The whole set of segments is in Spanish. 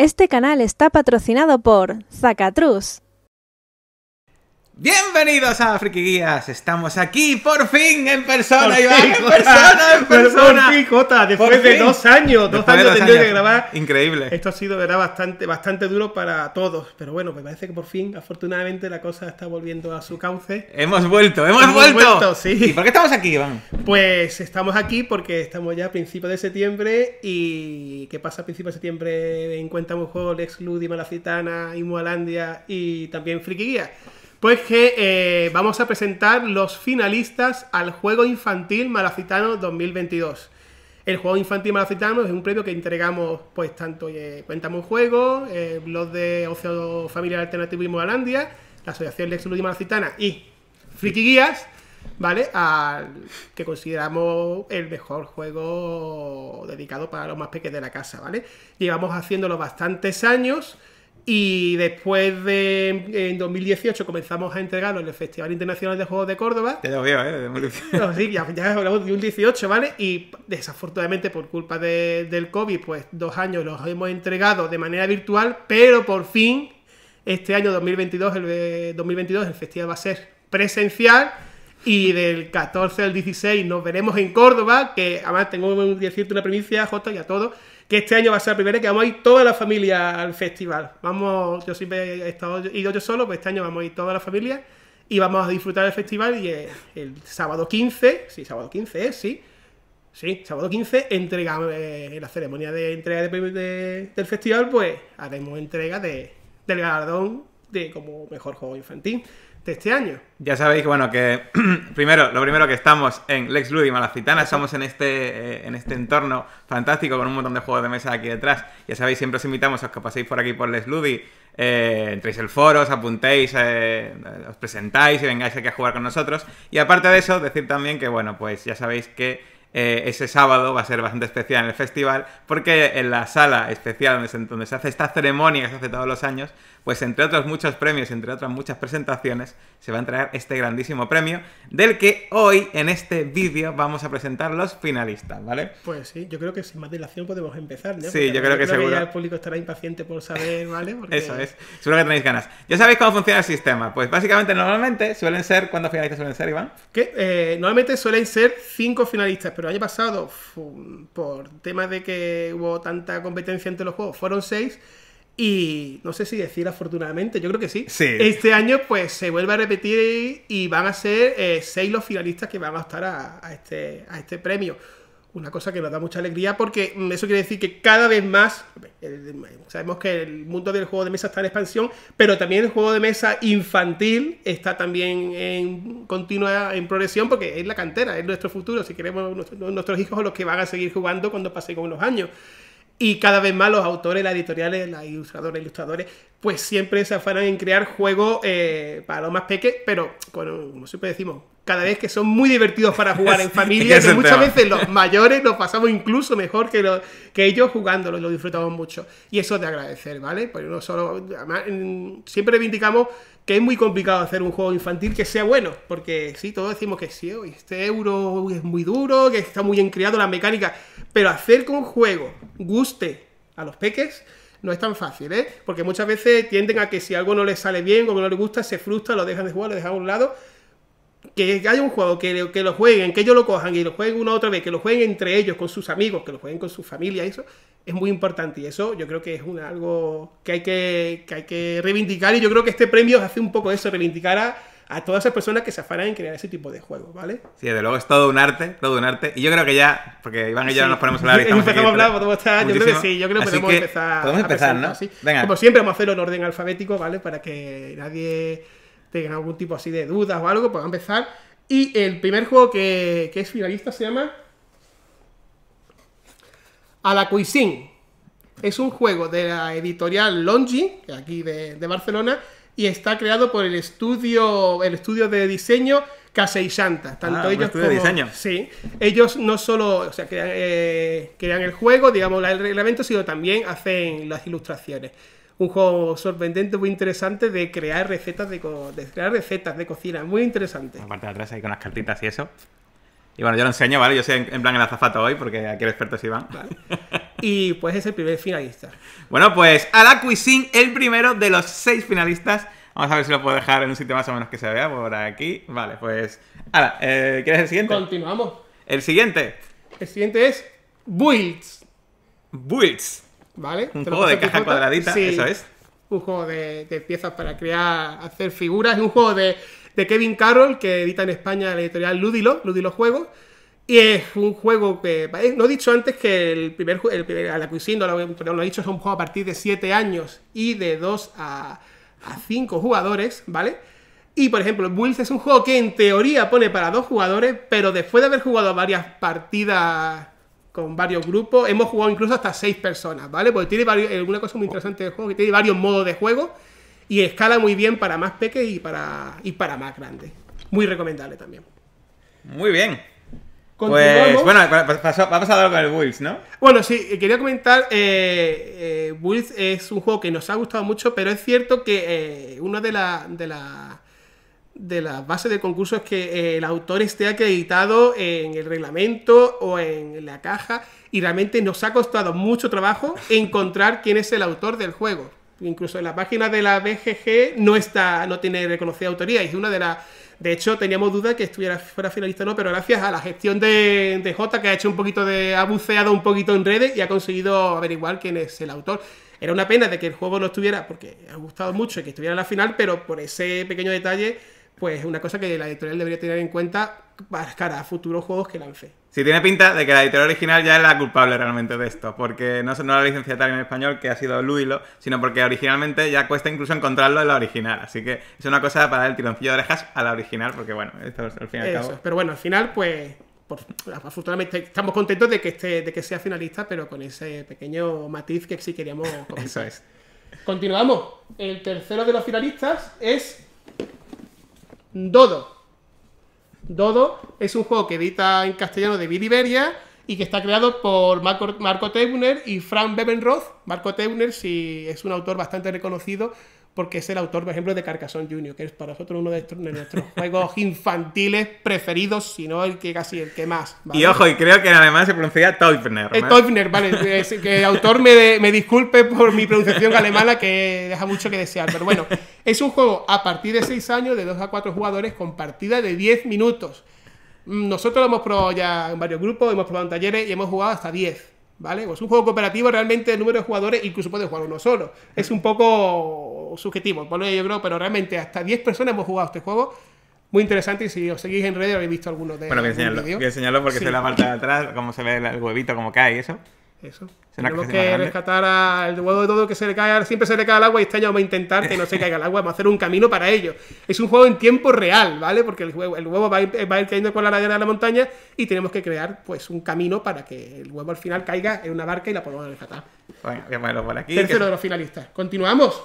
Este canal está patrocinado por Zacatrus. Bienvenidos a Friki Guías. Estamos aquí por fin en persona, Iván. en persona, en persona. Por fin, Jota, después de dos años, dos años de que grabar. Increíble. Esto ha sido, ¿verdad? Bastante, bastante duro para todos. Pero bueno, me parece que por fin, afortunadamente, la cosa está volviendo a su cauce. Hemos vuelto, hemos, vuelto. sí. ¿Y por qué estamos aquí, Iván? Pues estamos aquí porque estamos ya a principios de septiembre. ¿Y qué pasa a principios de septiembre en Cuenta Mujol, Ludi, Malacitana, Imualandia y también Friki Guías? Pues que eh, vamos a presentar los finalistas al Juego Infantil Malacitano 2022. El Juego Infantil Malacitano es un premio que entregamos, pues, tanto eh, Cuentamos Juego, eh, blog de Ocio Familiar Alternativo y Moralandia, la Asociación de Ludi Malacitana y Friki Guías, ¿vale? Al que consideramos el mejor juego dedicado para los más pequeños de la casa, ¿vale? Llevamos haciéndolo bastantes años. Y después de. En 2018 comenzamos a entregarlo en el Festival Internacional de Juegos de Córdoba. Ya lo veo, ¿eh? ya, hablamos de un 18, ¿vale? Y desafortunadamente, por culpa del COVID, pues dos años los hemos entregado de manera virtual, pero por fin, este año 2022, el, 2022, eh, el festival va a ser presencial. Y del 14 al 16 nos veremos en Córdoba, que además tengo que decirte una primicia, Jota, y a todos que este año va a ser el primera que vamos a ir toda la familia al festival. Vamos, yo siempre he estado ido yo solo, pues este año vamos a ir toda la familia y vamos a disfrutar del festival. Y el, sábado 15, sí, sábado 15 es, sí. Sí, sábado 15, entrega, eh, la ceremonia de entrega del festival, pues haremos entrega de, del galardón de como mejor juego infantil de este año. Ya sabéis, bueno, que primero, lo primero que estamos en Lex Ludi Malacitana, estamos en este, eh, en este entorno fantástico con un montón de juegos de mesa aquí detrás. Ya sabéis, siempre os invitamos a que paséis por aquí por Lex Ludi, eh, entréis el foro, os apuntéis, eh, os presentáis y vengáis aquí a jugar con nosotros. Y aparte de eso, decir también que, bueno, pues ya sabéis que ese sábado va a ser bastante especial en el festival, porque en la sala especial donde se hace esta ceremonia que se hace todos los años, pues entre otros muchos premios, entre otras muchas presentaciones, se va a entregar este grandísimo premio, del que hoy en este vídeo vamos a presentar los finalistas, ¿vale? Pues sí, yo creo que sin más dilación podemos empezar, ¿no? Sí, yo creo que seguro. ya el público estará impaciente por saber, ¿vale? Porque... Eso es, seguro que tenéis ganas. ¿Ya sabéis cómo funciona el sistema? Pues básicamente, normalmente suelen ser, ¿cuántos finalistas suelen ser, Iván? Que eh, normalmente suelen ser cinco finalistas, pero el año pasado, por temas de que hubo tanta competencia entre los juegos, fueron seis y no sé si decir afortunadamente, yo creo que sí. Este año pues se vuelve a repetir y van a ser eh, seis los finalistas que van a estar a, este, a este premio. Una cosa que nos da mucha alegría porque mm, eso quiere decir que cada vez más, sabemos que el mundo del juego de mesa está en expansión, pero también el juego de mesa infantil está también en continua en progresión porque es la cantera, es nuestro futuro, si queremos nuestros, hijos o los que van a seguir jugando cuando pasen los años. Y cada vez más los autores, las editoriales, las ilustradoras, ilustradores pues siempre se afanan en crear juegos eh, para los más pequeños, pero con, como siempre decimos, cada vez que son muy divertidos para jugar en familia, muchas veces los mayores nos pasamos incluso mejor que, que ellos jugándolos, lo disfrutamos mucho. Y eso es de agradecer, ¿vale? Pero no solo, siempre reivindicamos que es muy complicado hacer un juego infantil que sea bueno, porque sí, todos decimos que sí, este euro es muy duro, que está muy bien criado la mecánica, pero hacer que un juego guste a los peques, no es tan fácil, ¿eh? Porque muchas veces tienden a que si algo no les sale bien o que no les gusta, se frustran, lo dejan de jugar, lo dejan a un lado. Que haya un juego, que, que lo jueguen, que ellos lo cojan y lo jueguen una otra vez, que lo jueguen entre ellos, con sus amigos, que lo jueguen con su familia, eso es muy importante y eso yo creo que es un algo que hay que, que hay que reivindicar y yo creo que este premio hace un poco eso, reivindicar a a todas esas personas que se afanan en crear ese tipo de juegos, ¿vale? Sí, desde luego es todo un arte, todo un arte. Y yo creo que ya, porque Iván y yo nos ponemos a hablar y estamos Empezamos a hablar, podemos estar, yo creo que sí, yo creo que podemos empezar. Podemos empezar, ¿no? Venga. Como siempre, vamos a hacerlo en orden alfabético, ¿vale? Para que nadie tenga algún tipo así de dudas o algo, pues a empezar. Y el primer juego que, es finalista se llama A la Cuisine. Es un juego de la editorial Longi, aquí de Barcelona, y está creado por el estudio, el estudio de diseño Casey Santa. Tanto ah, ellos Sí, ellos no solo o sea, crean, eh, crean, el juego, digamos, el reglamento, sino también hacen las ilustraciones. Un juego sorprendente, muy interesante de crear recetas de, de crear recetas de cocina, muy interesante. La parte de atrás ahí con las cartitas y eso. Y bueno, yo lo enseño, ¿vale? Yo soy en, en plan el azafato hoy porque aquí el experto es va y pues es el primer finalista. Bueno, pues a la Cuisine, el primero de los seis finalistas. Vamos a ver si lo puedo dejar en un sitio más o menos que se vea por aquí. Vale, pues. Ahora, eh, ¿quieres el siguiente? Continuamos. El siguiente. El siguiente es Builds. Builds. ¿Vale? Un juego de caja cuadradita, eso es. Un juego de, piezas para crear, hacer figuras. Un juego de, Kevin Carroll, que edita en España la editorial Ludilo, Ludilo Juegos y es un juego que, eh, no he dicho antes que el primer, el la lo, he dicho, es un juego a partir de 7 años y de 2 a, a 5 jugadores, ¿vale? Y por ejemplo, Bulls es un juego que en teoría pone para dos jugadores, pero después de haber jugado varias partidas con varios grupos, hemos jugado incluso hasta 6 personas, ¿vale? Porque tiene alguna eh, una cosa muy interesante del juego, que tiene varios modos de juego y escala muy bien para más pequeños y para, y para más grandes. Muy recomendable también. Muy bien. Pues, bueno, va vamos a hablar con el Wills, ¿no? Bueno, sí, eh, quería comentar, eh, eh es un juego que nos ha gustado mucho, pero es cierto que eh, una de las de la, de las bases del concurso es que el autor esté acreditado en el reglamento o en la caja y realmente nos ha costado mucho trabajo encontrar quién es el autor del juego. Incluso en la página de la BGG no está, no tiene reconocida autoría y es una de las de hecho, teníamos duda que estuviera fuera finalista o no, pero gracias a la gestión de, de Jota, que ha hecho un poquito de. ha buceado un poquito en redes y ha conseguido averiguar quién es el autor. Era una pena de que el juego no estuviera, porque ha gustado mucho que estuviera en la final, pero por ese pequeño detalle pues una cosa que la editorial debería tener en cuenta para futuros juegos que lance. si tiene pinta de que la editorial original ya es la culpable realmente de esto, porque no, no la licenciataria en español, que ha sido Luilo, sino porque originalmente ya cuesta incluso encontrarlo en la original. Así que es una cosa para dar el tironcillo de orejas a la original, porque bueno, esto al fin y al Pero bueno, al final, pues, por, afortunadamente estamos contentos de que, esté, de que sea finalista, pero con ese pequeño matiz que sí queríamos Eso es. Continuamos. El tercero de los finalistas es Dodo. Dodo es un juego que edita en castellano de Biliberia y que está creado por Marco, Marco Teuner y Frank Bebenroth. Marco Teuner sí, es un autor bastante reconocido porque es el autor, por ejemplo, de Carcassonne Junior, que es para nosotros uno de, nuestros juegos infantiles preferidos, sino el que casi el que más. Y ojo, y creo que en alemán se pronuncia Teufner. Eh, Teufner, vale. que el autor me, me, disculpe por mi pronunciación alemana, que deja mucho que desear. Pero bueno, es un juego a partir de 6 años, de 2 a 4 jugadores, con partida de 10 minutos. Mm, nosotros lo hemos probado ya en varios grupos, hemos probado en talleres y hemos jugado hasta 10. ¿vale? Pues un juego cooperativo realmente de número de jugadores incluso puede jugar uno solo. Es un poco subjetivo, yo creo, pero realmente hasta 10 personas hemos jugado este juego. Muy interesante y si os seguís en redes habéis visto algunos de Bueno, voy a enseñarlo, porque se la falta de atrás, cómo se ve el huevito, como cae y eso. Eso. Tenemos que, rescatar al huevo de todo que se le cae, siempre se le cae al agua y este año vamos a intentar que no se caiga el agua, vamos a hacer un camino para ello. Es un juego en tiempo real, ¿vale? Porque el huevo, el huevo va, a ir, cayendo con la ladera de la montaña y tenemos que crear pues un camino para que el huevo al final caiga en una barca y la podamos rescatar. Bueno, voy por aquí. Tercero de los finalistas. Continuamos.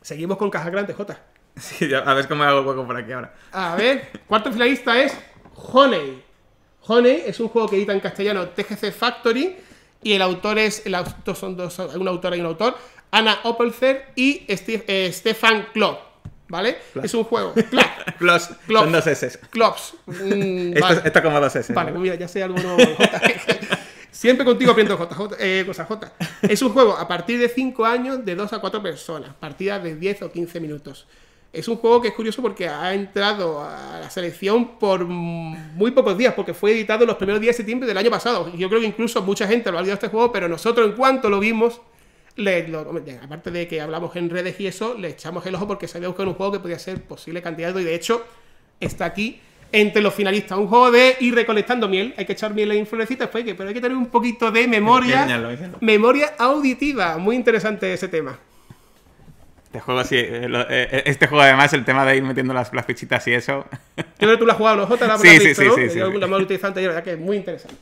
Seguimos con Caja Grande, Jota. Sí, a ver cómo hago el hueco por aquí ahora. A ver, cuarto finalista es Honey. Honey es un juego que edita en castellano TGC Factory y el autor es, el autor, son dos, un autor y un autor, Ana Oppelzer y eh, Stefan Klopp. ¿Vale? Es un juego. Klops. Son dos S. Klops. Mm, esto, como dos S. Vale, pues mira, ya sé algo nuevo. Siempre contigo aprendo JJ, eh, cosa J. Es un juego a partir de 5 años de 2 a 4 personas, partidas de 10 o 15 minutos. Es un juego que es curioso porque ha entrado, a selección por muy pocos días, porque fue editado los primeros días de septiembre del año pasado. Yo creo que incluso mucha gente lo ha olvidado este juego, pero nosotros en cuanto lo vimos, aparte de que hablamos en redes y eso, le echamos el ojo porque se que buscado un juego que podía ser posible candidato y de hecho está aquí entre los finalistas. Un juego de ir recolectando miel. Hay que echar miel en florecitas, pues, pero hay que tener un poquito de memoria, memoria auditiva. Muy interesante ese tema. Este juego eh, eh, eh, Este juego además, el tema de ir metiendo las, fichitas y eso. Yo creo que tú lo has jugado, los J, la sí, sí, sí, sí, sí, más utilizante verdad que es muy interesante.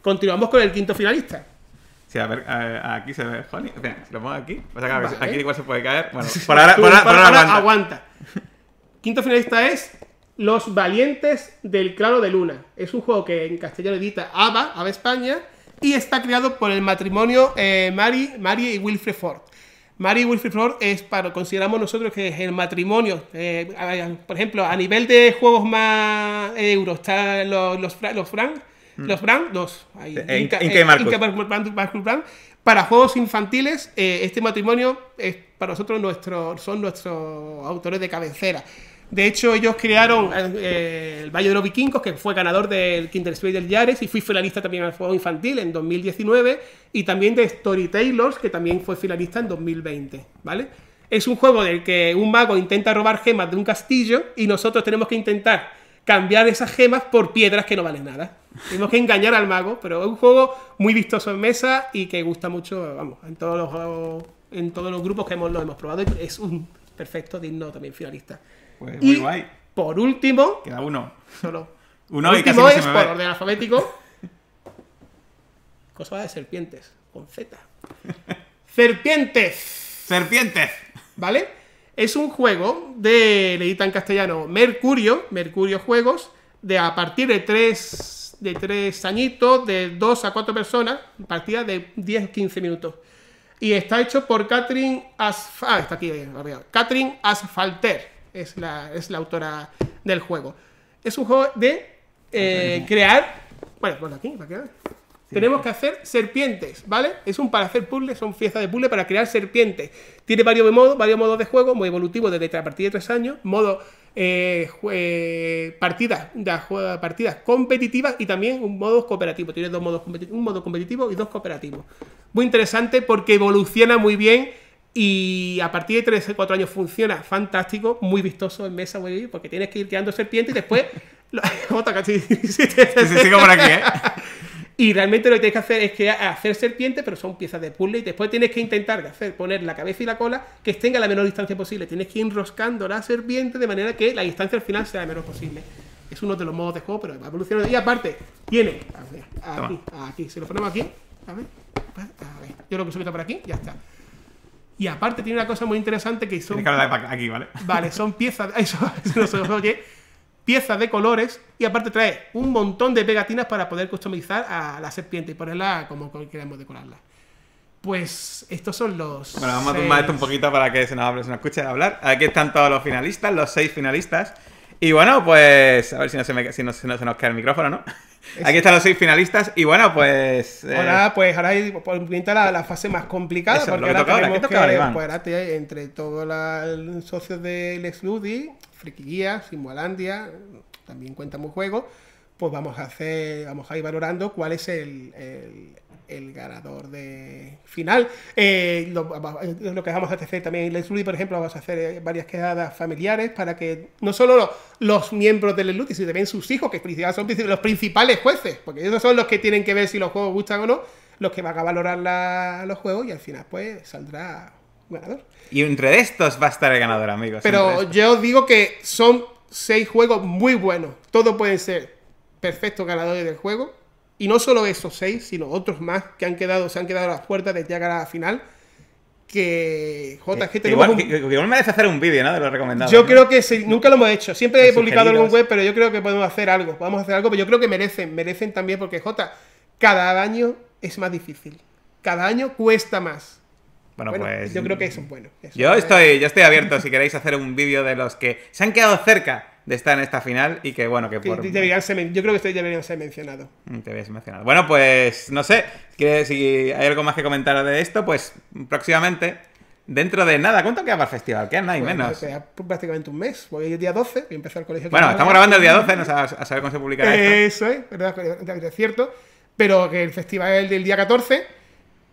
Continuamos con el quinto finalista. Sí, a ver, aquí se ve, Johnny. lo pongo aquí. Aquí igual se puede caer. Bueno, por ahora, aguanta. Quinto finalista es Los Valientes del Claro de Luna. Es un juego que en castellano edita ABA, ABA España, y está creado por el matrimonio eh, Mari, Mari y Wilfred Ford. Mary Wilfrid Flor es para, consideramos nosotros que es el matrimonio. Eh, por ejemplo, a nivel de juegos más euros, está los, los, mm. los Frank, los Para juegos infantiles, eh, este matrimonio es para nosotros nuestro, son nuestros autores de cabecera. De hecho, ellos crearon eh, el Valle de los Vikingos, que fue ganador del Kinder del Yares y fui finalista también al Juego Infantil en 2019, y también de Storytellers, que también fue finalista en 2020, ¿vale? Es un juego del que un mago intenta robar gemas de un castillo y nosotros tenemos que intentar cambiar esas gemas por piedras que no valen nada. Tenemos que engañar al mago, pero es un juego muy vistoso en mesa y que gusta mucho, vamos, en todos los, en todos los grupos que hemos, lo hemos probado. Es un perfecto digno también finalista. Pues, y, Por último. Queda uno. Solo. Uno y es, se me por orden alfabético. cosa de serpientes. Con Z. serpientes. Serpientes. ¿Vale? Es un juego de. Leíta en castellano. Mercurio. Mercurio Juegos. De a partir de tres de tres añitos, de dos a cuatro personas, partida de 10-15 minutos. Y está hecho por Catherine ah, aquí, eh, Catherine Asfalter es la, autora del juego. Es un juego de eh, crear. Bueno, bueno, aquí, Tenemos que hacer serpientes, ¿vale? Es un para hacer puzzles, son fiesta de puzzle para crear serpientes. Tiene varios modos, varios modos de juego, muy evolutivo desde a partida de tres años, modo eh, partidas, competitivas y también un modo cooperativo. Tiene dos modos un modo competitivo y dos cooperativos. Muy interesante porque evoluciona muy bien y a partir de o 4 años funciona fantástico, muy vistoso en mesa, porque tienes que ir tirando serpiente y después. por aquí, ¿eh? Y realmente lo que tienes que hacer es que hacer serpiente, pero son piezas de puzzle, y después tienes que intentar hacer, poner la cabeza y la cola que estén a la menor distancia posible. Tienes que ir enroscando la serpiente de manera que la distancia al final sea la menor posible. Es uno de los modos de juego, pero va evolucionando. Y aparte, tiene. aquí, aquí. Si lo ponemos aquí, a ver, Yo lo que por aquí, ya está. Y aparte tiene una cosa muy interesante que son... aquí, ¿vale? Vale, son piezas... Eso, oye. Piezas de colores y aparte trae un montón de pegatinas para poder customizar a la serpiente y ponerla como queremos decorarla. Pues estos son los... Bueno, vamos a tumbar esto un poquito para que se nos, hable, se nos escuche hablar. Aquí están todos los finalistas, los seis finalistas. Y bueno, pues a ver si no se, me, si no, se nos cae el micrófono, ¿no? Aquí están los seis finalistas y bueno, pues... Eh, ahora, pues ahora pues, pinta la, fase más complicada porque ahora toca pues, entre todos los socios de Lex Ludi, Friki Guía, Simulandia, también muy juego, pues vamos a hacer, vamos a ir valorando cuál es el el ganador de final. Eh, eh, lo, que vamos a hacer también en Lesludi, por ejemplo, vamos a hacer eh, varias quedadas familiares para que no solo los, miembros del Lesludi, sino también sus hijos, que son los principales jueces, porque ellos son los que tienen que ver si los juegos gustan o no, los que van a valorar los juegos y al final pues saldrá ganador. Y entre estos va a estar el ganador, amigos. Pero yo os digo que son seis juegos muy buenos. Todos pueden ser perfectos ganadores del juego y no solo esos seis, sino otros más que han quedado, se han quedado a las puertas de llegar a la final. Que es eh, que, igual, me hacer un vídeo, ¿no? De lo recomendado. Yo creo que sí, nunca lo hemos hecho. Siempre he publicado en web, pero yo creo que podemos hacer algo. a hacer algo, pero yo creo que merecen, merecen también, porque J, cada año es más difícil. Cada año cuesta más. Bueno, pues. Yo creo que eso es bueno. yo, estoy, yo estoy abierto si queréis hacer un vídeo de los que se han quedado cerca de estar en esta final y que bueno, que por... yo creo que ya debería ser mm, Debería ser mencionado. Bueno, pues no sé, si hay algo más que comentar de esto, pues próximamente, dentro de nada, ¿cuánto queda para el festival? ¿Qué nada y menos. prácticamente pues, pues, un mes, voy el día 12, y el colegio. Bueno, estamos grabando el día 12, no a, a saber cómo se publicará. Eso es, verdad, es cierto, pero que el festival es el del día 14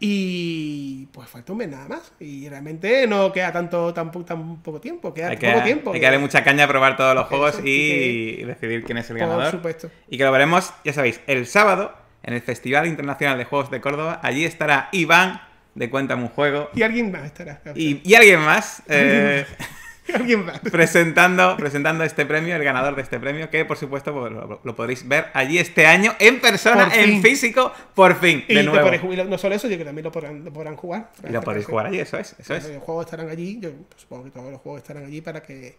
y pues falta un mes nada más. Y realmente no queda tanto tan, tan poco tiempo. Queda hay poco tiempo. Hay que darle mucha caña a probar todos los juegos y, decidir quién es el ganador. Y que lo veremos, ya sabéis, el sábado en el Festival Internacional de Juegos de Córdoba. Allí estará Iván de Cuéntame un juego. Y alguien más estará. Y, alguien más. Eh, Presentando, presentando este premio, el ganador de este premio, que por supuesto lo, podréis ver allí este año en persona, en físico, por fin. De nuevo. no solo eso, yo que también lo podrán, podrán jugar. lo podréis jugar allí, eso es. Los juegos estarán allí, yo supongo que todos los juegos estarán allí para que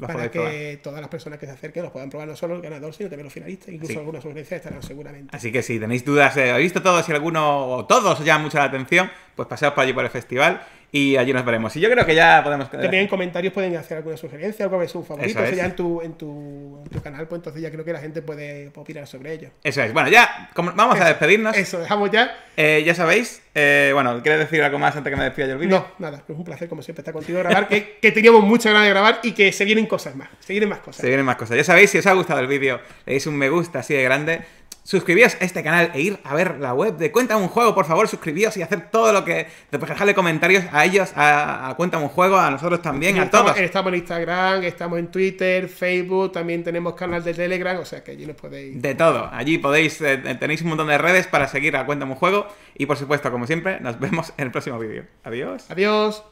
para que todas las personas que se acerquen los puedan probar, no solo el ganador, sino también los finalistas. Incluso algunas sugerencias estarán seguramente. Así que si tenéis dudas, eh, habéis visto todos, si alguno o todos os llama mucho la atención, pues paseos por allí por el festival y allí nos veremos. Y yo creo que ya podemos... También en comentarios pueden hacer alguna sugerencia, algo que favorito, ya en tu, en, tu, canal, pues entonces ya creo que la gente puede opinar sobre ello. Eso es. Bueno, ya vamos a despedirnos. Eso, dejamos ya. Eh, ya sabéis, eh, bueno, ¿quieres decir algo más antes que me despida yo el vídeo? No, nada, es un placer como siempre estar contigo grabar, que, que teníamos mucha ganas de grabar y que se vienen cosas más, se vienen más cosas. Se vienen más cosas. Ya sabéis, si os ha gustado el vídeo, le dais un me gusta así de grande suscribíos a este canal e ir a ver la web de Cuenta un Juego, por favor, suscribíos y hacer todo lo que... Después dejarle comentarios a ellos, a, a Cuenta un Juego, a nosotros también, a todos. Estamos en Instagram, estamos en Twitter, Facebook, también tenemos canal de Telegram, o sea que allí nos podéis... De todo, allí podéis, eh, tenéis un montón de redes para seguir a Cuenta un Juego y por supuesto, como siempre, nos vemos en el próximo vídeo. Adiós. Adiós.